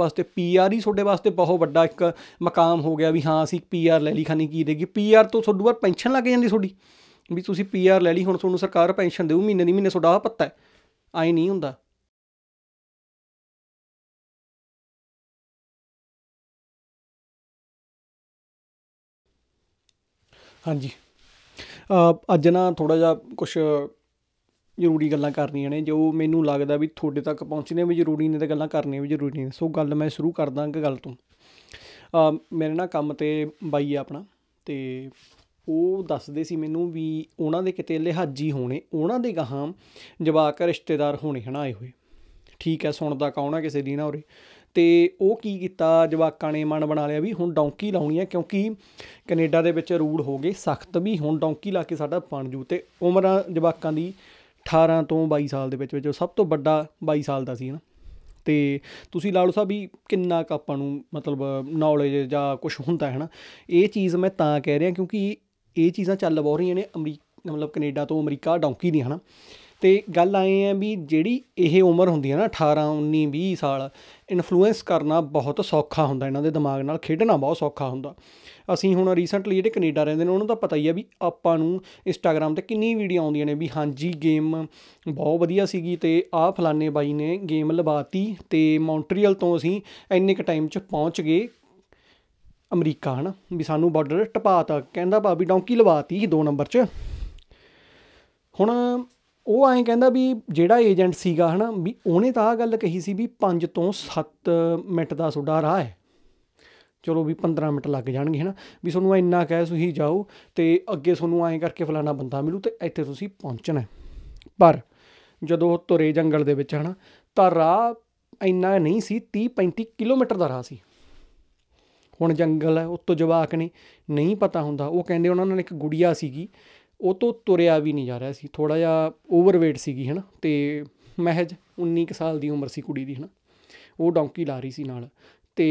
ਵਾਸਤੇ ਪੀਆਰ ਹੀ ਤੁਹਾਡੇ ਵਾਸਤੇ ਬਹੁਤ ਵੱਡਾ ਇੱਕ ਮਕਾਮ ਹੋ ਗਿਆ ਵੀ ਹਾਂ ਅਸੀਂ ਪੀਆਰ ਲੈ ਲਈ ਖਾਨੀ ਕੀ ਦੇਗੀ ਪੀਆਰ ਤੋਂ ਤੁਹਾਡੂ ਬਾਅਦ ਪੈਨਸ਼ਨ ਲੱਗ ਜਾਂਦੀ ਤੁਹਾਡੀ ਵੀ ਤੁਸੀਂ ਪੀਆਰ ਲੈ ਲਈ ਹੁਣ ਤੁਹਾਨੂੰ ਸਰਕਾਰ ਪੈਨਸ਼ਨ ਦੇਊ ਮਹੀਨੇ ਦੀ ਮਹੀਨੇ ਤੁਹਾਡਾ ਪਤਾ ਹੈ ਆਈ ਨਹੀਂ ਹੁੰਦਾ ਹਾਂਜੀ ਅੱਜ ਨਾ ਥੋੜਾ ਜਿਹਾ ਕੁਝ ਜ਼ਰੂਰੀ ਗੱਲਾਂ ਕਰਨੀਆਂ ਨੇ ਜੋ ਮੈਨੂੰ ਲੱਗਦਾ ਵੀ ਤੁਹਾਡੇ ਤੱਕ ਪਹੁੰਚਣੀਆਂ ਵੀ ਜ਼ਰੂਰੀ ਨੇ ਤੇ ਗੱਲਾਂ ਕਰਨੀਆਂ ਵੀ ਜ਼ਰੂਰੀ ਨੇ ਸੋ ਗੱਲ ਮੈਂ ਸ਼ੁਰੂ ਕਰਦਾ ਕਿ ਗੱਲ ਤੋਂ ਮੇਰੇ ਨਾਲ ਕੰਮ ਤੇ ਬਾਈ ਆ ਆਪਣਾ ਤੇ ਉਹ ਦੱਸਦੇ ਸੀ ਮੈਨੂੰ ਵੀ ਉਹਨਾਂ ਦੇ ਕਿਤੇ ਲਿਹਾਜੀ ਹੋਣੇ ਉਹਨਾਂ ਦੇ ਗਾਹਾਂ ਜਵਾਕ ਰਿਸ਼ਤੇਦਾਰ ਹੋਣੇ ਹਨ ਆਏ ਹੋਏ ਠੀਕ ਹੈ ਸੁਣਦਾ ਕੌਣ ਆ ਕਿਸੇ ਦੀ ਨਾ ਉਰੇ ਤੇ ਉਹ ਕੀ ਕੀਤਾ ਜਵਾਕਾਂ ਨੇ ਮਨ ਬਣਾ ਲਿਆ ਵੀ ਹੁਣ ਡੌਂਕੀ ਲਾਉਣੀ ਆ ਕਿਉਂਕਿ ਕੈਨੇਡਾ ਦੇ ਵਿੱਚ ਰੂਲ ਹੋ ਗਏ ਸਖਤ ਵੀ ਹੁਣ ਡੌਂਕੀ ਲਾ ਕੇ ਸਾਡਾ ਪਣ ਜੂ ਤੇ ਉਮਰਾਂ ਜਵਾਕਾਂ ਦੀ 18 ਤੋਂ 22 ਸਾਲ ਦੇ ਵਿੱਚ ਵਿੱਚ ਸਭ ਤੋਂ ਵੱਡਾ 22 ਸਾਲ ਦਾ ਸੀ ਹਨ ਤੇ ਤੁਸੀਂ ਲਾਲੂ ਸਾਹਿਬ ਵੀ ਕਿੰਨਾ ਕ ਆਪਾਂ ਨੂੰ ਮਤਲਬ ਨੌਲੇਜ ਜਾਂ ਕੁਝ ਹੁੰਦਾ ਹੈ ਨਾ ਇਹ ਚੀਜ਼ ਮੈਂ ਤਾਂ ਕਹਿ ਰਿਹਾ ਕਿਉਂਕਿ ਇਹ ਚੀਜ਼ਾਂ ਚੱਲ ਬਹੁ ਰਹੀਆਂ ਨੇ ਅਮਰੀਕ ਮਤਲਬ ਕੈਨੇਡਾ ਤੋਂ ਅਮਰੀਕਾ ਡੌਂਕੀ ਦੀ ਹਨਾ ਤੇ ਗੱਲ ਆਏ ਆ ਵੀ ਜਿਹੜੀ ਇਹ ਉਮਰ ਹੁੰਦੀ ਹੈ ਨਾ 18 19 20 ਸਾਲ ਇਨਫਲੂਐਂਸ ਕਰਨਾ ਬਹੁਤ ਸੌਖਾ ਹੁੰਦਾ ਇਹਨਾਂ ਦੇ ਦਿਮਾਗ ਨਾਲ ਖੇਡਣਾ ਬਹੁਤ ਸੌਖਾ ਹੁੰਦਾ ਅਸੀਂ ਹੁਣ ਰੀਸੈਂਟਲੀ ਜਿਹੜੇ ਕੈਨੇਡਾ ਰਹਿੰਦੇ ਨੇ ਉਹਨਾਂ ਦਾ ਪਤਾ ਹੀ ਆ ਵੀ ਆਪਾਂ ਨੂੰ ਇੰਸਟਾਗ੍ਰam ਤੇ ਕਿੰਨੀ ਵੀਡੀਓ ਆਉਂਦੀਆਂ ਨੇ ਵੀ ਹਾਂਜੀ ਗੇਮ ਬਹੁਤ ਵਧੀਆ ਸੀਗੀ ਤੇ ਆਹ ਫਲਾਣੇ ਬਾਈ ਨੇ ਗੇਮ ਲਵਾਤੀ ਤੇ ਮੌਂਟਰੀਅਲ ਤੋਂ ਅਸੀਂ ਇੰਨੇ ਕ ਟਾਈਮ 'ਚ ਪਹੁੰਚ ਗਏ ਅਮਰੀਕਾ ਹਨਾ ਵੀ ਸਾਨੂੰ ਬਾਰਡਰ ਟਪਾਤਾ ਕਹਿੰਦਾ ਭਾਬੀ ਡੌਂਕੀ ਲਵਾਤੀ ਦੋ ਨੰਬਰ 'ਚ ਹੁਣ ਉਹ ਐਂ ਕਹਿੰਦਾ ਵੀ ਜਿਹੜਾ ਏਜੰਟ ਸੀਗਾ ਹਨਾ ਵੀ ਉਹਨੇ ਤਾਂ ਆ ਗੱਲ ਕਹੀ ਸੀ ਵੀ 5 ਤੋਂ 7 ਮਿੰਟ ਦਾ ਸੁਡਾ ਰਾਹ ਹੈ ਚਲੋ ਵੀ 15 ਮਿੰਟ ਲੱਗ ਜਾਣਗੇ ਹਨਾ ਵੀ ਤੁਹਾਨੂੰ ਇੰਨਾ ਕਹਿ ਸੁਹੀ ਜਾਓ ਤੇ ਅੱਗੇ ਤੁਹਾਨੂੰ ਐਂ ਕਰਕੇ ਫਲਾਣਾ ਬੰਦਾ ਮਿਲੂ ਤੇ ਇੱਥੇ ਤੁਸੀਂ ਪਹੁੰਚਣਾ ਪਰ ਜਦੋਂ ਤੁਰੇ ਜੰਗਲ ਦੇ ਵਿੱਚ ਹਨਾ ਤਾਂ ਰਾਹ ਇੰਨਾ ਨਹੀਂ ਸੀ 30 35 ਕਿਲੋਮੀਟਰ ਦਾ ਰਾਹ ਸੀ ਹੁਣ ਜੰਗਲ ਹੈ ਉੱਤੋਂ ਜਵਾਕ ਨੇ ਨਹੀਂ ਪਤਾ ਹੁੰਦਾ ਉਹ ਕਹਿੰਦੇ ਉਹਨਾਂ ਨੇ ਇੱਕ ਗੁੜੀਆ ਸੀਗੀ ਉਹ ਤੋਂ ਤੁਰਿਆ ਵੀ ਨਹੀਂ ਜਾ ਰਿਹਾ ਸੀ ਥੋੜਾ ਜਿਹਾ ਓਵਰਵੇਟ ਸੀਗੀ ਹਨਾ ਤੇ ਮਹਿਜ 19 ਸਾਲ ਦੀ ਉਮਰ ਸੀ ਕੁੜੀ ਦੀ ਹਨਾ ਉਹ ਡੌਂਕੀ ਲਾ ਰਹੀ ਸੀ ਨਾਲ ਤੇ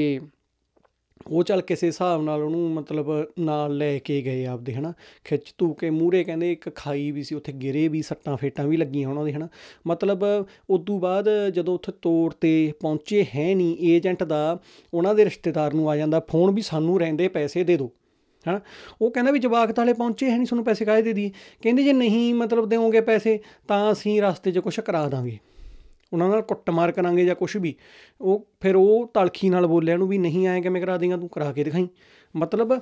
ਉਹ ਚੱਲ ਕਿਸੇ ਹਿਸਾਬ ਨਾਲ ਉਹਨੂੰ ਮਤਲਬ ਨਾਲ ਲੈ ਕੇ ਗਏ ਆਪਦੇ ਹਨਾ ਖਿੱਚ ਧੂ ਕੇ ਮੂਰੇ ਕਹਿੰਦੇ ਇੱਕ ਖਾਈ ਵੀ ਸੀ ਉੱਥੇ ਗਿਰੇ ਵੀ ਸੱਟਾਂ ਫੇਟਾਂ ਵੀ ਲੱਗੀਆਂ ਉਹਨਾਂ ਦੇ ਹਨਾ ਮਤਲਬ ਉਸ ਤੋਂ ਬਾਅਦ ਜਦੋਂ ਉੱਥੇ ਤੋੜ ਤੇ ਪਹੁੰਚੇ ਹੈ ਨਹੀਂ ਏਜੰਟ ਦਾ ਉਹਨਾਂ ਦੇ ਰਿਸ਼ਤੇਦਾਰ ਨੂੰ ਆ ਜਾਂਦਾ ਫੋਨ ਵੀ ਸਾਨੂੰ ਰਹਿੰਦੇ ਪੈਸੇ ਦੇ ਦਿਓ ਹਨਾ ਉਹ ਕਹਿੰਦਾ ਵੀ ਜਵਾਕ ਤਾਲੇ ਪਹੁੰਚੇ ਹੈ ਨਹੀਂ ਤੁਹਾਨੂੰ ਪੈਸੇ ਕਾਹਦੇ ਦੇ ਦੀ ਕਹਿੰਦੇ ਜੇ ਨਹੀਂ ਮਤਲਬ ਦੇਵੋਗੇ ਪੈਸੇ ਤਾਂ ਅਸੀਂ ਰਸਤੇ 'ਚ ਕੁਝ ਕਰਾ ਦਾਂਗੇ ਉਹਨਾਂ ਨਾਲ ਕੁੱਟਮਾਰ ਕਰਾਂਗੇ ਜਾਂ ਕੁਝ ਵੀ ਉਹ ਫਿਰ ਉਹ ਤਲਖੀ ਨਾਲ ਬੋਲਿਆ ਨੂੰ ਵੀ ਨਹੀਂ ਆਏ ਕਿਵੇਂ ਕਰਾ ਦੇਗਾ ਤੂੰ ਕਰਾ ਕੇ ਦਿਖਾਈ ਮਤਲਬ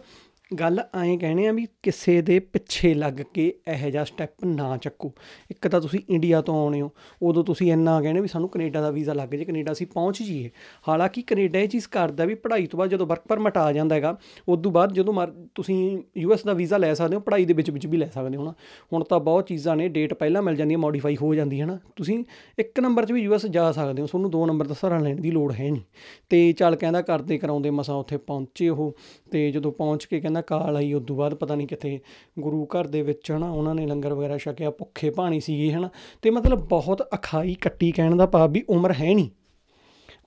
ਗੱਲ ਐਂ ਕਹਿਣੇ ਆ ਵੀ ਕਿਸੇ ਦੇ ਪਿੱਛੇ ਲੱਗ ਕੇ ਇਹੋ ਜਿਹਾ ਸਟੈਪ ਨਾ ਚੱਕੋ ਇੱਕ ਤਾਂ ਤੁਸੀਂ ਇੰਡੀਆ ਤੋਂ ਆਉਣੇ ਹੋ ਉਦੋਂ ਤੁਸੀਂ ਇੰਨਾ ਕਹਿੰਦੇ ਵੀ ਸਾਨੂੰ ਕੈਨੇਡਾ ਦਾ ਵੀਜ਼ਾ ਲੱਗ ਜੇ ਕੈਨੇਡਾ ਅਸੀਂ ਪਹੁੰਚ ਜੀਏ ਹਾਲਾਂਕਿ ਕੈਨੇਡਾ ਇਹ ਚੀਜ਼ ਕਰਦਾ ਵੀ ਪੜ੍ਹਾਈ ਤੋਂ ਬਾਅਦ ਜਦੋਂ ਵਰਕ ਪਰਮਿਟ ਆ ਜਾਂਦਾ ਹੈਗਾ ਉਸ ਤੋਂ ਬਾਅਦ ਜਦੋਂ ਤੁਸੀਂ ਯੂਐਸ ਦਾ ਵੀਜ਼ਾ ਲੈ ਸਕਦੇ ਹੋ ਪੜ੍ਹਾਈ ਦੇ ਵਿੱਚ ਵਿੱਚ ਵੀ ਲੈ ਸਕਦੇ ਹੋ ਨਾ ਹੁਣ ਤਾਂ ਬਹੁਤ ਚੀਜ਼ਾਂ ਨੇ ਡੇਟ ਪਹਿਲਾਂ ਮਿਲ ਜਾਂਦੀ ਹੈ ਮੋਡੀਫਾਈ ਹੋ ਜਾਂਦੀ ਹੈ ਨਾ ਤੁਸੀਂ ਇੱਕ ਨੰਬਰ 'ਚ ਵੀ ਯੂਐਸ ਜਾ ਸਕਦੇ ਹੋ ਤੁਹਾਨੂੰ ਦੋ ਨੰਬਰ ਦਾ ਸਹਾਰਾ ਲੈਣ ਦੀ ਲੋੜ ਹੈ ਨਹੀਂ ਤੇ ਚੱਲ ਕਹਿੰਦਾ ਕਰਦੇ ਕਰਾਉਂਦੇ ਮਸਾਂ ਉੱਥੇ ਪਹੁੰਚੇ ਉਹ ਤੇ ਜਦੋਂ ਪਹੁੰਚ ਕੇ ਕਹਿੰਦਾ ਕਹਿੰਦਾ ਕਾਲ ਆਈ ਉਸ ਤੋਂ ਬਾਅਦ ਪਤਾ ਨਹੀਂ ਕਿੱਥੇ ਗੁਰੂ ਘਰ ਦੇ ਵਿੱਚ ਹਨਾ ਉਹਨਾਂ ਨੇ ਲੰਗਰ ਵਗੈਰਾ ਛਕਿਆ ਭੁੱਖੇ ਪਾਣੀ ਸੀਗੇ ਹਨਾ ਤੇ ਮਤਲਬ ਬਹੁਤ ਅਖਾਈ ਕੱਟੀ ਕਹਿਣ ਦਾ ਪਾਪ ਵੀ ਉਮਰ ਹੈ ਨਹੀਂ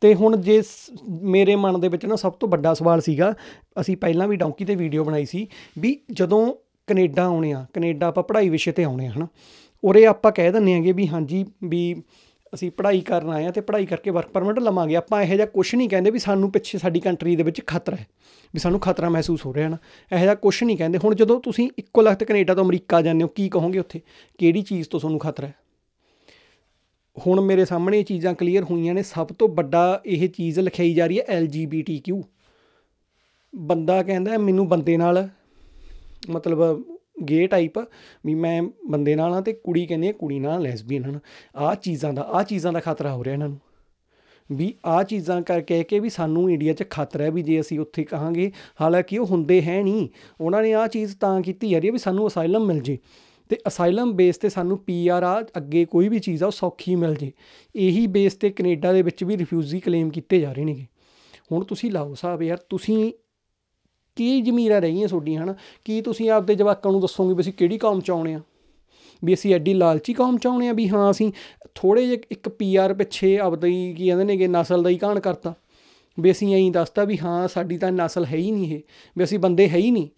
ਤੇ ਹੁਣ ਜੇ ਮੇਰੇ ਮਨ ਦੇ ਵਿੱਚ ਨਾ ਸਭ ਤੋਂ ਵੱਡਾ ਸਵਾਲ ਸੀਗਾ ਅਸੀਂ ਪਹਿਲਾਂ ਵੀ ਡੌਂਕੀ ਤੇ ਵੀਡੀਓ ਬਣਾਈ ਸੀ ਵੀ ਜਦੋਂ ਕੈਨੇਡਾ ਆਉਣੇ ਆ ਕੈਨੇਡਾ ਆਪਾਂ ਪੜ੍ਹਾਈ ਵਿਸ਼ੇ ਤੇ ਆਉਣੇ ਆ ਹਨਾ ਉਰੇ ਆਪਾਂ ਕਹਿ ਦਿੰਨੇ ਆਗੇ ਵੀ ਹਾਂਜੀ ਵੀ ਅਸੀਂ ਪੜ੍ਹਾਈ ਕਰਨ ਆਏ ਆ ਤੇ ਪੜ੍ਹਾਈ ਕਰਕੇ ਵਰਕ ਪਰਮਿਟ ਲਵਾਂਗੇ ਆਪਾਂ ਇਹੋ ਜਿਹਾ ਕੁਝ ਨਹੀਂ ਕਹਿੰਦੇ ਵੀ ਸਾਨੂੰ ਪਿੱਛੇ ਸਾਡੀ ਕੰਟਰੀ ਦੇ ਵਿੱਚ ਖਤਰਾ ਹੈ ਵੀ ਸਾਨੂੰ ਖਤਰਾ ਮਹਿਸੂਸ ਹੋ ਰਿਹਾ ਨਾ ਇਹੋ ਜਿਹਾ ਕੁਝ ਨਹੀਂ ਕਹਿੰਦੇ ਹੁਣ ਜਦੋਂ ਤੁਸੀਂ ਇੱਕੋ ਲਖਤ ਕੈਨੇਡਾ ਤੋਂ ਅਮਰੀਕਾ ਜਾਂਦੇ ਹੋ ਕੀ ਕਹੋਗੇ ਉੱਥੇ ਕਿਹੜੀ ਚੀਜ਼ ਤੋਂ ਤੁਹਾਨੂੰ ਖਤਰਾ ਹੈ ਹੁਣ ਮੇਰੇ ਸਾਹਮਣੇ ਇਹ ਚੀਜ਼ਾਂ ਕਲੀਅਰ ਹੋਈਆਂ ਨੇ ਸਭ ਤੋਂ ਵੱਡਾ ਇਹ ਚੀਜ਼ ਲਿਖਾਈ ਜਾ ਰਹੀ ਹੈ ਐਲਜੀਬੀਟੀਕਿਊ ਬੰਦਾ ਕਹਿੰਦਾ ਮੈਨੂੰ ਬੰਦੇ ਨਾਲ ਮਤਲਬ ਗੇ ਟਾਈਪ ਵੀ ਮੈਂ ਬੰਦੇ ਨਾਲ ਆ ਤੇ ਕੁੜੀ ਕਹਿੰਦੀ ਹੈ ਕੁੜੀ ਨਾਲ ਲੈਸਬੀਅਨ ਹਨ ਆ ਚੀਜ਼ਾਂ ਦਾ ਆ ਚੀਜ਼ਾਂ ਦਾ ਖਤਰਾ ਹੋ ਰਿਹਾ ਇਹਨਾਂ ਨੂੰ ਵੀ ਆ ਚੀਜ਼ਾਂ ਕਰਕੇ ਕਿ ਵੀ ਸਾਨੂੰ ਇੰਡੀਆ 'ਚ ਖਤਰਾ ਹੈ ਵੀ ਜੇ ਅਸੀਂ ਉੱਥੇ ਕਹਾਂਗੇ ਹਾਲਾਂਕਿ ਉਹ ਹੁੰਦੇ ਹੈ ਨਹੀਂ ਉਹਨਾਂ ਨੇ ਆ ਚੀਜ਼ ਤਾਂ ਕੀਤੀ ਜਾ ਰਹੀ ਹੈ ਵੀ ਸਾਨੂੰ ਅਸਾਈਲਮ ਮਿਲ ਜੇ ਤੇ ਅਸਾਈਲਮ ਬੇਸ ਤੇ ਸਾਨੂੰ ਪੀਆਰ ਆ ਅੱਗੇ ਕੋਈ ਵੀ ਚੀਜ਼ ਆ ਉਹ ਸੌਖੀ ਮਿਲ ਜੇ ਇਹੀ ਬੇਸ ਤੇ ਕੈਨੇਡਾ ਦੇ ਵਿੱਚ ਵੀ ਰਿਫਿਊਜੀ ਕਲੇਮ ਕੀਤੇ ਜਾ ਰਹੇ ਨੇਗੇ ਹੁਣ ਤੁਸੀਂ ਲਾਓ ਸਾਹਿਬ ਯਾਰ ਤੁਸੀਂ ਕੀ ਜ਼ਮੀਰਾਂ ਰਹੀਆਂ ਤੁਹਾਡੀਆਂ ਹਨ ਕੀ ਤੁਸੀਂ ਆਪਦੇ ਜਵਾਕਾਂ ਨੂੰ ਦੱਸੋਗੇ ਵੀ ਅਸੀਂ ਕਿਹੜੀ ਕੌਮ ਚ ਆ ਵੀ ਅਸੀਂ ਐਡੀ ਲਾਲਚੀ ਕੌਮ ਚ ਆ ਵੀ ਹਾਂ ਅਸੀਂ ਥੋੜੇ ਜਿਹਾ ਇੱਕ ਪੀਆਰ ਪਿੱਛੇ ਆਪਦੀ ਕੀ ਕਹਿੰਦੇ ਨੇਗੇ ਨਸਲ ਦਾ ਹੀ ਕਾਣ ਕਰਤਾ ਵੀ ਅਸੀਂ ਐਂ ਦੱਸਤਾ ਵੀ ਹਾਂ ਸਾਡੀ ਤਾਂ ਨਸਲ ਹੈ ਹੀ ਨਹੀਂ ਇਹ ਵੀ ਅਸੀਂ ਬੰਦੇ ਹੈ ਹੀ ਨਹੀਂ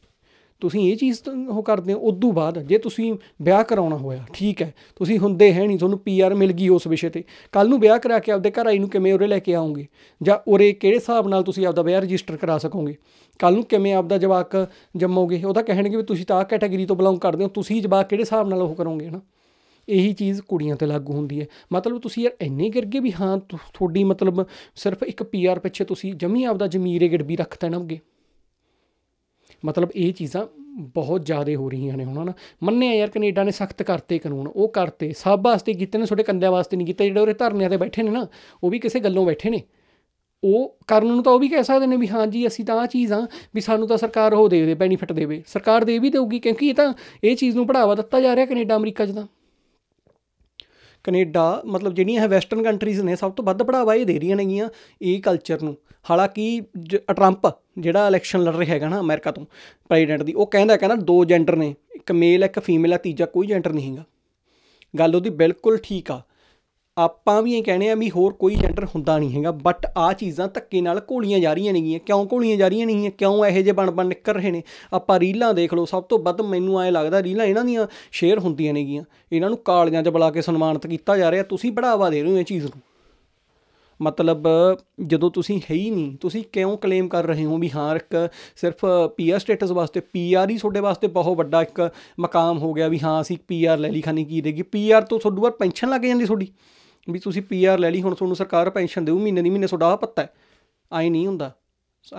ਤੁਸੀਂ ਇਹ ਚੀਜ਼ ਉਹ ਕਰਦੇ ਹੋ ਉਦੋਂ ਬਾਅਦ ਜੇ ਤੁਸੀਂ ਵਿਆਹ ਕਰਾਉਣਾ ਹੋਇਆ ਠੀਕ ਹੈ ਤੁਸੀਂ ਹੁੰਦੇ ਹੈ ਨਹੀਂ ਤੁਹਾਨੂੰ ਪੀਆਰ ਮਿਲ ਗਈ ਉਸ ਵਿਸ਼ੇ ਤੇ ਕੱਲ ਨੂੰ ਵਿਆਹ ਕਰਾ ਕੇ ਆਪਦੇ ਘਰ ਆਈ ਨੂੰ ਕਿਵੇਂ ਉਰੇ ਲੈ ਕੇ ਆਉਂਗੇ ਜਾਂ ਉਰੇ ਕਿਹੜੇ ਹਿਸਾਬ ਨਾਲ ਤੁਸੀਂ ਆਪਦਾ ਵਿਆਹ ਰਜਿਸਟਰ ਕਰਾ ਸਕੋਗੇ ਕੱਲ ਨੂੰ ਕਿਵੇਂ ਆਪਦਾ ਜਵਾਕ ਜੰਮੋਗੇ ਉਹਦਾ ਕਹਿਣਗੇ ਵੀ ਤੁਸੀਂ ਤਾਂ ਆ ਕੈਟਾਗਰੀ ਤੋਂ ਬਿਲੋਂਗ ਕਰਦੇ ਹੋ ਤੁਸੀਂ ਜਵਾਕ ਕਿਹੜੇ ਹਿਸਾਬ ਨਾਲ ਉਹ ਕਰੋਗੇ ਹਨਾ ਇਹੀ ਚੀਜ਼ ਕੁੜੀਆਂ ਤੇ ਲਾਗੂ ਹੁੰਦੀ ਹੈ ਮਤਲਬ ਤੁਸੀਂ ਯਾਰ ਇੰਨੇ ਗਿਰ ਗਏ ਵੀ ਹਾਂ ਤੁਹਾਡੀ ਮਤਲਬ ਸਿਰਫ ਇੱਕ ਪੀਆਰ ਪਿੱਛੇ ਤੁਸੀਂ ਜਮੀ ਆਪਦਾ ਜ਼ਮੀਰ ਗੜਬੀ ਰੱਖ ਦੇਣਗੇ ਮਤਲਬ ਇਹ ਚੀਜ਼ਾਂ ਬਹੁਤ ਜ਼ਿਆਦਾ ਹੋ ਰਹੀਆਂ ਨੇ ਹੁਣ ਹਨਾ ਮੰਨਿਆ ਯਾਰ ਕੈਨੇਡਾ ਨੇ ਸਖਤ ਕਰਤੇ ਕਾਨੂੰਨ ਉਹ ਕਰਤੇ ਸਭ ਵਾਸਤੇ ਕੀਤੇ ਨੇ ਤੁਹਾਡੇ ਕੰਦਿਆਂ ਵਾਸਤੇ ਨਹੀਂ ਕੀਤੇ ਜਿਹੜੇ ਉਹਰੇ ਧਰਨਿਆਂ ਤੇ ਬੈਠੇ ਨੇ ਨਾ ਉਹ ਵੀ ਕਿਸੇ ਗੱਲੋਂ ਬੈਠੇ ਨੇ ਉਹ ਕਰਨ ਨੂੰ ਤਾਂ ਉਹ ਵੀ ਕਹਿ ਸਕਦੇ ਨੇ ਵੀ ਹਾਂ ਜੀ ਅਸੀਂ ਤਾਂ ਆ ਚੀਜ਼ ਆ ਵੀ ਸਾਨੂੰ ਤਾਂ ਸਰਕਾਰ ਉਹ ਦੇ ਦੇ ਬੈਨੀਫਿਟ ਦੇਵੇ ਸਰਕਾਰ ਦੇ ਵੀ ਦੇਊਗੀ ਕਿਉਂਕਿ ਇਹ ਤਾਂ ਇਹ ਚੀਜ਼ ਨੂੰ ਬੜਾਵਾ ਦਿੱਤਾ ਜਾ ਰਿਹਾ ਕੈਨੇਡਾ ਅਮਰੀਕਾ 'ਚ ਤਾਂ ਕੈਨੇਡਾ ਮਤਲਬ ਜਿਹੜੀਆਂ ਹੈ ਵੈਸਟਰਨ ਕੰਟਰੀਜ਼ ਨੇ ਸਭ ਤੋਂ ਵੱਧ ਪੜਾਵਾ ਇਹ ਦੇ ਰਹੀਆਂ ਨੇਗੀਆਂ ਇਹ ਕਲਚਰ ਨੂੰ ਹਾਲਾਂਕਿ ਟਰੰਪ ਜਿਹੜਾ ਇਲੈਕਸ਼ਨ ਲੜ ਰਿਹਾ ਹੈਗਾ ਨਾ ਅਮਰੀਕਾ ਤੋਂ ਪ੍ਰੈਜ਼ੀਡੈਂਟ ਦੀ ਉਹ ਕਹਿੰਦਾ ਕਹਿੰਦਾ ਦੋ ਜੈਂਡਰ ਨੇ ਇੱਕ ਮੇਲ ਇੱਕ ਫੀਮੇਲ ਆ ਤੀਜਾ ਕੋਈ ਜੈਂਡਰ ਨਹੀਂ ਹੈਗਾ ਗੱਲ ਉਹਦੀ ਬਿਲਕੁਲ ਠੀਕ ਆ ਆਪਾਂ ਵੀ ਇਹ ਕਹਿੰਦੇ ਆ ਵੀ ਹੋਰ ਕੋਈ ਜੈਂਡਰ ਹੁੰਦਾ ਨਹੀਂ ਹੈਗਾ ਬਟ ਆ ਚੀਜ਼ਾਂ ਧੱਕੇ ਨਾਲ ਘੋਲੀਆਂ ਜਾ ਰਹੀਆਂ ਨੇਗੀਆਂ ਕਿਉਂ ਘੋਲੀਆਂ ਜਾ ਰਹੀਆਂ ਨੇਗੀਆਂ ਕਿਉਂ ਇਹੋ ਜਿਹੇ ਬਣ ਬਣ ਨਿਕਲ ਰਹੇ ਨੇ ਆਪਾਂ ਰੀਲਾਂ ਦੇਖ ਲਓ ਸਭ ਤੋਂ ਵੱਧ ਮੈਨੂੰ ਐ ਲੱਗਦਾ ਰੀਲਾਂ ਇਹਨਾਂ ਦੀਆਂ ਸ਼ੇਅਰ ਹੁੰਦੀਆਂ ਨੇਗੀਆਂ ਇਹਨਾਂ ਨੂੰ ਕਾਲੀਆਂ 'ਚ ਬੁਲਾ ਕੇ ਸਨਮਾਨਿਤ ਕੀਤਾ ਜਾ ਰਿਹਾ ਤੁਸੀਂ ਬੜਾਵਾ ਦੇ ਰਹੇ ਹੋ ਇਹ ਚੀਜ਼ ਨੂੰ ਮਤਲਬ ਜਦੋਂ ਤੁਸੀਂ ਹੈ ਹੀ ਨਹੀਂ ਤੁਸੀਂ ਕਿਉਂ ਕਲੇਮ ਕਰ ਰਹੇ ਹੋ ਵੀ ਹਾਂ ਇੱਕ ਸਿਰਫ ਪੀਆਰ ਸਟੇਟਸ ਵਾਸਤੇ ਪੀਆਰ ਹੀ ਤੁਹਾਡੇ ਵਾਸਤੇ ਬਹੁਤ ਵੱਡਾ ਇੱਕ ਮਕਾਮ ਹੋ ਗਿਆ ਵੀ ਹਾਂ ਅਸੀਂ ਪੀਆਰ ਲੈ ਲਈ ਖਾਨੀ ਕੀ ਦੇਗੀ ਪੀਆਰ ਤੋਂ ਤੁਹਾਡੂ ਬਾਅਦ ਪੈਨਸ਼ਨ ਲੱਗ ਜਾਂਦੀ ਤੁਹਾਡੀ ਵੀ ਤੁਸੀਂ ਪੀਆਰ ਲੈ ਲਈ ਹੁਣ ਤੁਹਾਨੂੰ ਸਰਕਾਰ ਪੈਨਸ਼ਨ ਦੇਊ ਮਹੀਨੇ ਦੀ ਮਹੀਨੇ ਤੁਹਾਡਾ ਆ ਪੱਤਾ ਐ ਨਹੀਂ ਹੁੰਦਾ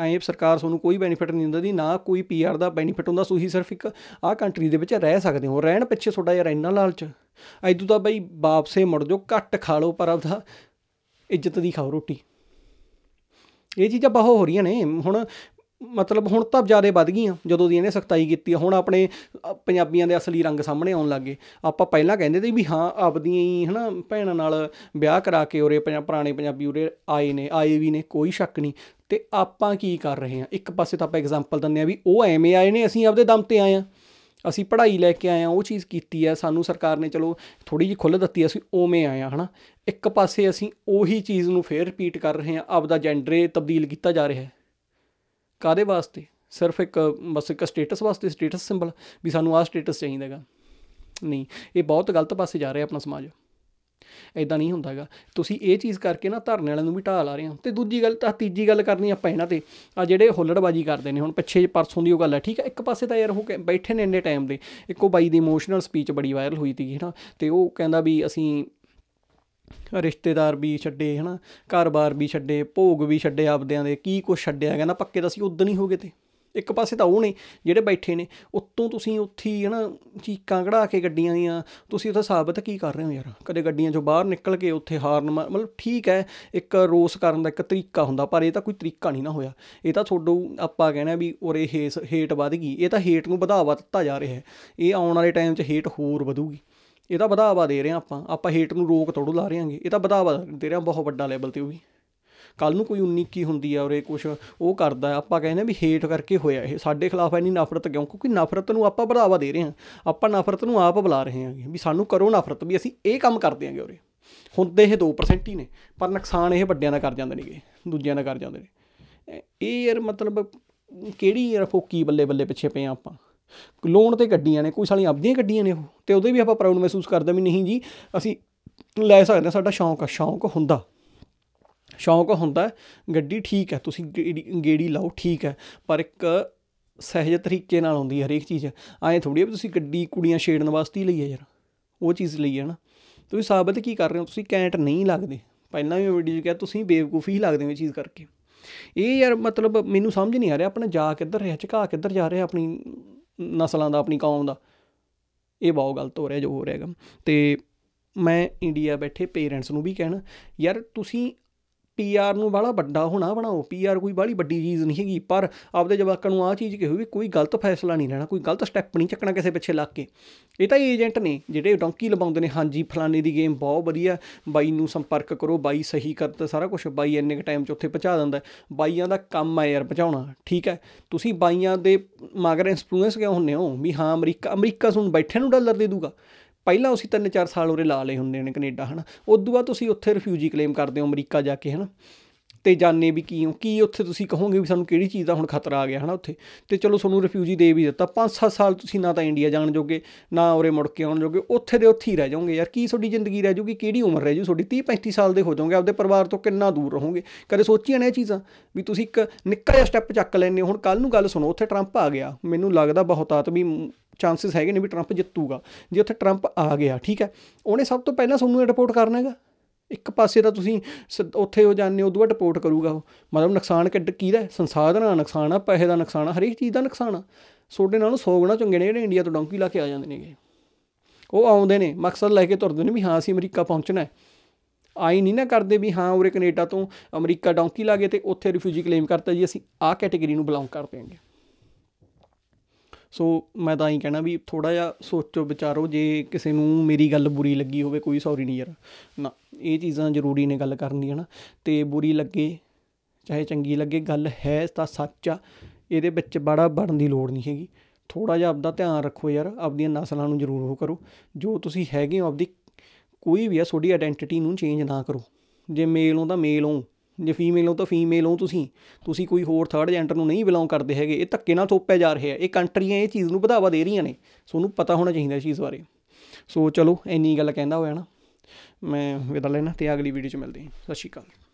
ਐ ਸਰਕਾਰ ਤੁਹਾਨੂੰ ਕੋਈ ਬੈਨੀਫਿਟ ਨਹੀਂ ਦਿੰਦੀ ਨਾ ਕੋਈ ਪੀਆਰ ਦਾ ਬੈਨੀਫਿਟ ਹੁੰਦਾ ਤੁਸੀਂ ਸਿਰਫ ਇੱਕ ਆ ਕੰਟਰੀ ਦੇ ਵਿੱਚ ਰਹਿ ਸਕਦੇ ਹੋ ਰਹਿਣ ਪਿੱਛੇ ਤੁਹਾਡਾ ਯਾਰ ਇੰਨਾ ਲਾਲਚ ਐਦੂ ਤਾਂ ਬਈ ਵਾਪਸੇ ਮੁੜ ਜਾਓ ਘੱਟ ਖਾ ਲਓ ਪਰ ਆਪਦਾ ਇੱਜ਼ਤ ਦੀ ਖਾਓ ਰੋਟੀ ਇਹ ਚੀਜ਼ਾਂ ਬਹੁਤ ਹੋ ਰਹੀਆਂ ਨੇ ਹੁਣ ਮਤਲਬ ਹੁਣ ਤਾਂ ਜ਼ਿਆਦਾ ਵੱਧ ਗਈਆਂ ਜਦੋਂ ਦੀ ਇਹਨੇ ਸਖਤਾਈ ਕੀਤੀ ਹੁਣ ਆਪਣੇ ਪੰਜਾਬੀਆਂ ਦੇ ਅਸਲੀ ਰੰਗ ਸਾਹਮਣੇ ਆਉਣ ਲੱਗੇ ਆਪਾਂ ਪਹਿਲਾਂ ਕਹਿੰਦੇ ਸੀ ਵੀ ਹਾਂ ਆਪਦੀਆਂ ਹੀ ਹਨਾ ਭੈਣਾਂ ਨਾਲ ਵਿਆਹ ਕਰਾ ਕੇ ਉਰੇ ਪੁਰਾਣੇ ਪੰਜਾਬੀ ਉਰੇ ਆਏ ਨੇ ਆਏ ਵੀ ਨੇ ਕੋਈ ਸ਼ੱਕ ਨਹੀਂ ਤੇ ਆਪਾਂ ਕੀ ਕਰ ਰਹੇ ਹਾਂ ਇੱਕ ਪਾਸੇ ਤਾਂ ਆਪਾਂ ਐਗਜ਼ਾਮਪਲ ਦਿੰਦੇ ਆ ਵੀ ਉਹ ਐਵੇਂ ਆਏ ਨੇ ਅਸੀਂ ਆਪਦੇ ਦਮ ਤੇ ਆਏ ਆ ਅਸੀਂ ਪੜ੍ਹਾਈ ਲੈ ਕੇ ਆਏ ਆ ਉਹ ਚੀਜ਼ ਕੀਤੀ ਆ ਸਾਨੂੰ ਸਰਕਾਰ ਨੇ ਚਲੋ ਥੋੜੀ ਜਿਹੀ ਖੁੱਲ੍ਹ ਦਿੱਤੀ ਅਸੀਂ ਉਵੇਂ ਆਏ ਆ ਹਨਾ ਇੱਕ ਪਾਸੇ ਅਸੀਂ ਉਹੀ ਚੀਜ਼ ਨੂੰ ਫੇਰ ਰਿਪੀਟ ਕਰ ਰਹੇ ਆ ਆਪਦਾ ਜੈਂਡਰ ਤਬਦੀਲ ਕੀਤਾ ਜਾ ਰਿਹਾ ਹੈ ਕਾਦੇ ਵਾਸਤੇ ਸਿਰਫ ਇੱਕ ਬਸ ਇੱਕ ਸਟੇਟਸ ਵਾਸਤੇ ਸਟੇਟਸ ਸਿੰਬਲ ਵੀ ਸਾਨੂੰ ਆਹ ਸਟੇਟਸ ਚਾਹੀਦਾਗਾ ਨਹੀਂ ਇਹ ਬਹੁਤ ਗਲਤ ਪਾਸੇ ਜਾ ਰਿਹਾ ਆਪਣਾ ਸਮਾਜ ਐਦਾਂ ਨਹੀਂ ਹੁੰਦਾਗਾ ਤੁਸੀਂ ਇਹ ਚੀਜ਼ ਕਰਕੇ ਨਾ ਧਰਨੇ ਵਾਲਿਆਂ ਨੂੰ ਵੀ ਢਾਲ ਆ ਰਹੇ ਹੋ ਤੇ ਦੂਜੀ ਗੱਲ ਤਾਂ ਤੀਜੀ ਗੱਲ ਕਰਨੀ ਆਪਾਂ ਇਹਨਾਂ ਤੇ ਆ ਜਿਹੜੇ ਹੁੱਲੜਬਾਜੀ ਕਰਦੇ ਨੇ ਹੁਣ ਪਿੱਛੇ ਪਰਸੋਂ ਦੀ ਉਹ ਗੱਲ ਹੈ ਠੀਕ ਹੈ ਇੱਕ ਪਾਸੇ ਤਾਂ ਯਾਰ ਉਹ ਬੈਠੇ ਨੇ ਇੰਨੇ ਟਾਈਮ ਦੇ ਇੱਕੋ ਬਾਈ ਦੀ ਇਮੋਸ਼ਨਲ ਸਪੀਚ ਬੜੀ ਵਾਇਰਲ ਹੋਈ ਸੀ ਹਨਾ ਤੇ ਉਹ ਕਹਿੰਦਾ ਵੀ ਅਸੀਂ ਰਿਸ਼ਤੇਦਾਰ ਵੀ ਛੱਡੇ ਹਨਾ ਘਰ-ਬਾਰ ਵੀ ਛੱਡੇ ਭੋਗ ਵੀ ਛੱਡੇ ਆਪਦਿਆਂ ਦੇ ਕੀ ਕੁਛ ਛੱਡਿਆ ਕਹਿੰਦਾ ਪੱਕੇ ਤਾਂ ਅਸੀਂ ਉਦਣ ਹੀ ਹੋਗੇ ਤੇ ਇੱਕ ਪਾਸੇ ਤਾਂ ਉਹ ਨੇ ਜਿਹੜੇ ਬੈਠੇ ਨੇ ਉੱਤੋਂ ਤੁਸੀਂ ਉੱਥੀ ਹਨਾ ਚੀਕਾਂ ਕਢਾ ਕੇ ਗੱਡੀਆਂ ਦੀਆਂ ਤੁਸੀਂ ਉੱਥੇ ਸਾਬਤ ਕੀ ਕਰ ਰਹੇ ਹੋ ਯਾਰ ਕਦੇ ਗੱਡੀਆਂ ਚੋਂ ਬਾਹਰ ਨਿਕਲ ਕੇ ਉੱਥੇ ਹਾਰਨ ਮਤਲਬ ਠੀਕ ਹੈ ਇੱਕ ਰੋਸ ਕਰਨ ਦਾ ਇੱਕ ਤਰੀਕਾ ਹੁੰਦਾ ਪਰ ਇਹ ਤਾਂ ਕੋਈ ਤਰੀਕਾ ਨਹੀਂ ਨਾ ਹੋਇਆ ਇਹ ਤਾਂ ਤੁਹਾਡੂ ਆਪਾਂ ਕਹਿੰਦੇ ਵੀ ਉਰੇ ਹੇਟ ਵਧ ਗਈ ਇਹ ਤਾਂ ਹੇਟ ਨੂੰ ਵਧਾਵਾ ਦਿੱਤਾ ਜਾ ਰਿਹਾ ਹੈ ਇਹ ਆਉਣ ਵਾਲੇ ਟਾਈਮ 'ਚ ਹੇਟ ਹੋਰ ਵਧੂਗੀ ਇਹ ਤਾਂ ਵਧਾਵਾ ਦੇ ਰਹੇ ਆ ਆਪਾਂ ਆਪਾਂ ਹੇਟ ਨੂੰ ਰੋਕ ਤੋੜੂ ਲਾ ਰਹੇ ਇਹ ਤਾਂ ਵਧਾਵਾ ਦੇ ਰਹੇ ਆ ਬਹੁਤ ਵੱਡਾ ਲੈਵਲ ਤੇ ਉਹ ਵੀ ਕੱਲ ਨੂੰ ਕੋਈ 19 ਕੀ ਹੁੰਦੀ ਆ ਇਹ ਕੁਝ ਉਹ ਕਰਦਾ ਆਪਾਂ ਕਹਿੰਦੇ ਵੀ ਹੇਟ ਕਰਕੇ ਹੋਇਆ ਇਹ ਸਾਡੇ ਖਿਲਾਫ ਐਨੀ ਨਫ਼ਰਤ ਕਿਉਂ ਕਿਉਂਕਿ ਨਫ਼ਰਤ ਨੂੰ ਆਪਾਂ ਵਧਾਵਾ ਦੇ ਰਹੇ ਆ ਆਪਾਂ ਨਫ਼ਰਤ ਨੂੰ ਆਪ ਬੁਲਾ ਰਹੇ ਆਂਗੇ ਵੀ ਸਾਨੂੰ ਕਰੋ ਨਫ਼ਰਤ ਵੀ ਅਸੀਂ ਇਹ ਕੰਮ ਕਰਦੇ ਆਂਗੇ ਔਰੇ ਹੁੰਦੇ ਇਹ 2% ਹੀ ਨੇ ਪਰ ਨੁਕਸਾਨ ਇਹ ਵੱਡਿਆਂ ਦਾ ਕਰ ਜਾਂਦੇ ਨੇਗੇ ਦੂਜਿਆਂ ਦਾ ਕਰ ਜਾਂਦੇ ਨੇ ਇਹ ਯਾਰ ਮਤਲਬ ਕਿਹੜੀ ਯਾਰ ਫੋਕੀ ਬੱਲੇ ਬੱਲੇ ਪਿੱਛੇ ਪਏ ਆਪਾਂ ਲੋਨ ਤੇ ਗੱਡੀਆਂ ਨੇ ਕੋਈ ਸਾਲੀਆਂ ਆਪਦੀਆਂ ਗੱਡੀਆਂ ਨੇ ਉਹ ਤੇ ਉਹਦੇ ਵੀ ਆਪਾਂ ਪ੍ਰਾਊਡ ਮਹਿਸੂਸ ਕਰਦੇ ਵੀ ਨਹੀਂ ਜੀ ਅਸੀਂ ਲੈ ਸਕਦੇ ਹਾਂ ਸਾਡਾ ਸ਼ੌਂਕ ਆ ਸ਼ੌਂਕ ਹੁੰਦਾ ਸ਼ੌਂਕ ਹੁੰਦਾ ਗੱਡੀ ਠੀਕ ਹੈ ਤੁਸੀਂ ਗੇੜੀ ਲਾਓ ਠੀਕ ਹੈ ਪਰ ਇੱਕ ਸਹਿਜ ਤਰੀਕੇ ਨਾਲ ਆਉਂਦੀ ਹੈ ਹਰੇਕ ਚੀਜ਼ ਐਂ ਥੋੜੀ ਵੀ ਤੁਸੀਂ ਗੱਡੀ ਕੁੜੀਆਂ ਛੇੜਨ ਵਾਸਤੇ ਹੀ ਲਈ ਹੈ ਯਾਰ ਉਹ ਚੀਜ਼ ਲਈ ਹੈ ਨਾ ਤੁਸੀਂ ਸਾਬਤ ਕੀ ਕਰ ਰਹੇ ਹੋ ਤੁਸੀਂ ਕੈਂਟ ਨਹੀਂ ਲੱਗਦੇ ਪਹਿਲਾਂ ਵੀ ਵੀਡੀਓ 'ਚ ਕਿਹਾ ਤੁਸੀਂ ਬੇਵਕੂਫੀ ਹੀ ਲੱਗਦੇ ਹੋ ਇਹ ਚੀਜ਼ ਕਰਕੇ ਇਹ ਯਾਰ ਮਤਲਬ ਮੈਨੂੰ ਸਮਝ ਨਹੀਂ ਆ ਰਿਹਾ ਆਪਣਾ ਜਾ ਕਿੱਧਰ ਰਿਹਾ ਝਕਾ ਕਿੱਧਰ ਜਾ ਰਿਹਾ ਆਪਣੀ ਨਸਲਾਂ ਦਾ ਆਪਣੀ ਕੌਮ ਦਾ ਇਹ ਬਹੁਤ ਗਲਤ ਹੋ ਰਿਹਾ ਜੋ ਹੋ ਰਿਹਾ ਹੈਗਾ ਤੇ ਮੈਂ ਇੰਡੀਆ ਬੈਠੇ ਪੇਰੈਂਟਸ ਨੂੰ ਵੀ ਕਹਿਣਾ ਯਾਰ ਤੁਸੀਂ ਪੀਆਰ ਨੂੰ ਬਾਲਾ ਵੱਡਾ ਹੋਣਾ ਬਣਾਓ ਪੀਆਰ ਕੋਈ ਬਾਲੀ ਵੱਡੀ ਚੀਜ਼ ਨਹੀਂ ਹੈਗੀ ਪਰ ਆਪਦੇ ਜਵਾਕਾਂ ਨੂੰ ਆ ਚੀਜ਼ ਕਿਹੋ ਵੀ ਕੋਈ ਗਲਤ ਫੈਸਲਾ ਨਹੀਂ ਲੈਣਾ ਕੋਈ ਗਲਤ ਸਟੈਪ ਨਹੀਂ ਚੱਕਣਾ ਕਿਸੇ ਪਿੱਛੇ ਲੱਗ ਕੇ ਇਹ ਤਾਂ ਏਜੰਟ ਨੇ ਜਿਹੜੇ ਡੌਂਕੀ ਲਵਾਉਂਦੇ ਨੇ ਹਾਂਜੀ ਫਲਾਣੇ ਦੀ ਗੇਮ ਬਹੁਤ ਵਧੀਆ ਬਾਈ ਨੂੰ ਸੰਪਰਕ ਕਰੋ ਬਾਈ ਸਹੀ ਕਰਦਾ ਸਾਰਾ ਕੁਝ ਬਾਈ ਇੰਨੇ ਕ ਟਾਈਮ ਚ ਉੱਥੇ ਪਹੁੰਚਾ ਦਿੰਦਾ ਬਾਈਆਂ ਦਾ ਕੰਮ ਆ ਯਾਰ ਪਹੁੰਚਾਉਣਾ ਠੀਕ ਹੈ ਤੁਸੀਂ ਬਾਈਆਂ ਦੇ ਮਗਰ ਇਨਫਲੂਐਂਸ ਕਿਉਂ ਹੁੰਨੇ ਹੋ ਵੀ ਹਾਂ ਅਮਰੀਕਾ ਅਮਰੀਕਾ ਸੁਣ ਬੈਠੇ ਨੂੰ ਡਾਲਰ ਦੇ ਦੂਗਾ ਪਹਿਲਾਂ ਉਸੇ 3-4 ਸਾਲ ਉਰੇ ਲਾ ਲਏ ਹੁੰਦੇ ਨੇ ਕੈਨੇਡਾ ਹਨਾ ਉਸ ਤੋਂ ਬਾਅਦ ਤੁਸੀਂ ਉੱਥੇ ਰਿਫਿਊਜੀ ਕਲੇਮ ਕਰਦੇ ਹੋ ਅਮਰੀਕਾ ਜਾ ਕੇ ਹਨਾ ਤੇ ਜਾਣੇ ਵੀ ਕੀ ਹੋ ਕੀ ਉੱਥੇ ਤੁਸੀਂ ਕਹੋਗੇ ਵੀ ਸਾਨੂੰ ਕਿਹੜੀ ਚੀਜ਼ ਦਾ ਹੁਣ ਖਤਰਾ ਆ ਗਿਆ ਹਨਾ ਉੱਥੇ ਤੇ ਚਲੋ ਤੁਹਾਨੂੰ ਰਿਫਿਊਜੀ ਦੇ ਵੀ ਦਿੱਤਾ 5-7 ਸਾਲ ਤੁਸੀਂ ਨਾ ਤਾਂ ਇੰਡੀਆ ਜਾਣ ਜੋਗੇ ਨਾ ਉਰੇ ਮੁੜ ਕੇ ਆਉਣ ਜੋਗੇ ਉੱਥੇ ਦੇ ਉੱਥੇ ਹੀ ਰਹਿ ਜਾਓਗੇ ਯਾਰ ਕੀ ਤੁਹਾਡੀ ਜ਼ਿੰਦਗੀ ਰਹਿ ਜੂਗੀ ਕਿਹੜੀ ਉਮਰ ਰਹਿ ਜੂ ਤੁਹਾਡੀ 30-35 ਸਾਲ ਦੇ ਹੋ ਜਾਓਗੇ ਆਪਦੇ ਪਰਿਵਾਰ ਤੋਂ ਕਿੰਨਾ ਦੂਰ ਰਹੋਗੇ ਕਦੇ ਸੋਚੀਆਂ ਨੇ ਇਹ ਚੀਜ਼ਾਂ ਵੀ ਤੁਸੀਂ ਇੱਕ ਨਿੱਕਾ ਜਿਹਾ ਸਟੈਪ ਚੱਕ ਲੈਣੇ ਹੁਣ ਕੱਲ ਨੂੰ ਗੱਲ ਸੁਣੋ ਉੱਥੇ ਟਰੰਪ ਆ ਗਿਆ ਮੈਨੂੰ ਲੱਗਦਾ ਬਹੁਤਾਤ ਵੀ ਚਾਂਸਸ ਹੈਗੇ ਨੇ ਵੀ ਟਰੰਪ ਜਿੱਤੂਗਾ ਜੇ ਉੱਥੇ ਟਰੰਪ ਆ ਗਿਆ ਠੀਕ ਹੈ ਉਹਨੇ ਸਭ ਤੋਂ ਪਹਿਲਾਂ ਸਾਨੂੰ ਰਿਪੋਰਟ ਕਰਨਾ ਹੈਗਾ ਇੱਕ ਪਾਸੇ ਤਾਂ ਤੁਸੀਂ ਉੱਥੇ ਹੋ ਜਾਂਦੇ ਹੋ ਉਦੋਂ ਬਾਅਦ ਰਿਪੋਰਟ ਕਰੂਗਾ ਉਹ ਮਤਲਬ ਨੁਕਸਾਨ ਕਿੱਡ ਕਿਹਦਾ ਸੰਸਾਧਨਾਂ ਦਾ ਨੁਕਸਾਨ ਆ ਪੈਸੇ ਦਾ ਨੁਕਸਾਨ ਆ ਹਰੇਕ ਚੀਜ਼ ਦਾ ਨੁਕਸਾਨ ਆ ਸੋਡੇ ਨਾਲ 100 ਗੁਣਾ ਚੰਗੇ ਨੇ ਜਿਹੜੇ ਇੰਡੀਆ ਤੋਂ ਡੌਂਕੀ ਲਾ ਕੇ ਆ ਜਾਂਦੇ ਨੇਗੇ ਉਹ ਆਉਂਦੇ ਨੇ ਮਕਸਦ ਲੈ ਕੇ ਤੁਰਦੇ ਨੇ ਵੀ ਹਾਂ ਅਸੀਂ ਅਮਰੀਕਾ ਪਹੁੰਚਣਾ ਹੈ ਆਈ ਨਹੀਂ ਨਾ ਕਰਦੇ ਵੀ ਹਾਂ ਉਰੇ ਕੈਨੇਡਾ ਤੋਂ ਅਮਰੀਕਾ ਡੌਂਕੀ ਲਾ ਗਏ ਤੇ ਉੱਥੇ ਰਿਫਿਊਜੀ ਕਲੇਮ ਕਰਤਾ ਜੀ ਅਸੀਂ ਆ ਕੈਟਾਗਰੀ ਨੂੰ ਬਿਲੋਂਗ ਕਰਦੇ ਹਾਂਗੇ ਸੋ ਮੈਂ ਤਾਂ ਹੀ ਕਹਿਣਾ ਵੀ ਥੋੜਾ ਜਿਹਾ ਸੋਚੋ ਵਿਚਾਰੋ ਜੇ ਕਿਸੇ ਨੂੰ ਮੇਰੀ ਗੱਲ ਬੁਰੀ ਲੱਗੀ ਹੋਵੇ ਕੋਈ ਸੌਰੀ ਨਹੀਂ ਯਾਰ ਨਾ ਇਹ ਚੀਜ਼ਾਂ ਜ਼ਰੂਰੀ ਨੇ ਗੱਲ ਕਰਨ ਦੀ ਹਨਾ ਤੇ ਬੁਰੀ ਲੱਗੇ ਚਾਹੇ ਚੰਗੀ ਲੱਗੇ ਗੱਲ ਹੈ ਤਾਂ ਸੱਚ ਆ ਇਹਦੇ ਵਿੱਚ ਬੜਾ ਬੜਨ ਦੀ ਲੋੜ ਨਹੀਂ ਹੈਗੀ ਥੋੜਾ ਜਿਹਾ ਆਪਦਾ ਧਿਆਨ ਰੱਖੋ ਯਾਰ ਆਪਦੀਆਂ ਨਸਲਾਂ ਨੂੰ ਜ਼ਰੂਰ ਉਹ ਕਰੋ ਜੋ ਤੁਸੀਂ ਹੈਗੇ ਹੋ ਆਪਦੀ ਕੋਈ ਵੀ ਆ ਤੁਹਾਡੀ ਆਇਡੈਂਟੀਟੀ ਨੂੰ ਚੇਂਜ ਨਾ ਕਰੋ ਜੇ ਮੇਲ ਹੋ ਤਾਂ ਮੇਲ ਹੋ ਜੇ ਫੀਮੇਲ ਹੋ ਤਾਂ ਫੀਮੇਲ ਹੋ ਤੁਸੀਂ ਤੁਸੀਂ ਕੋਈ ਹੋਰ ਥਰਡ ਜੈਂਡਰ ਨੂੰ ਨਹੀਂ ਬਿਲੋਂਗ ਕਰਦੇ ਹੈਗੇ ਇਹ ਧੱਕੇ ਨਾਲ ਥੋਪਿਆ ਜਾ ਰਿਹਾ ਇਹ ਕੰਟਰੀਆਂ ਇਹ ਚੀਜ਼ ਨੂੰ ਵਧਾਵਾ ਦੇ ਰਹੀਆਂ ਨੇ ਸੋ ਉਹਨੂੰ ਪਤਾ ਹੋਣਾ ਚਾਹੀਦਾ ਇਸ ਚੀਜ਼ ਬਾਰੇ ਸੋ ਚਲੋ ਇੰਨੀ ਗੱਲ ਕਹਿੰਦਾ ਹੋਇਆ ਨਾ ਮੈਂ ਵਿਦਾ ਲੈਣਾ ਤੇ ਅਗਲੀ ਵੀਡੀਓ 'ਚ ਮਿਲਦੇ ਹਾਂ ਸਤਿ ਸ਼੍ਰੀ ਅਕਾਲ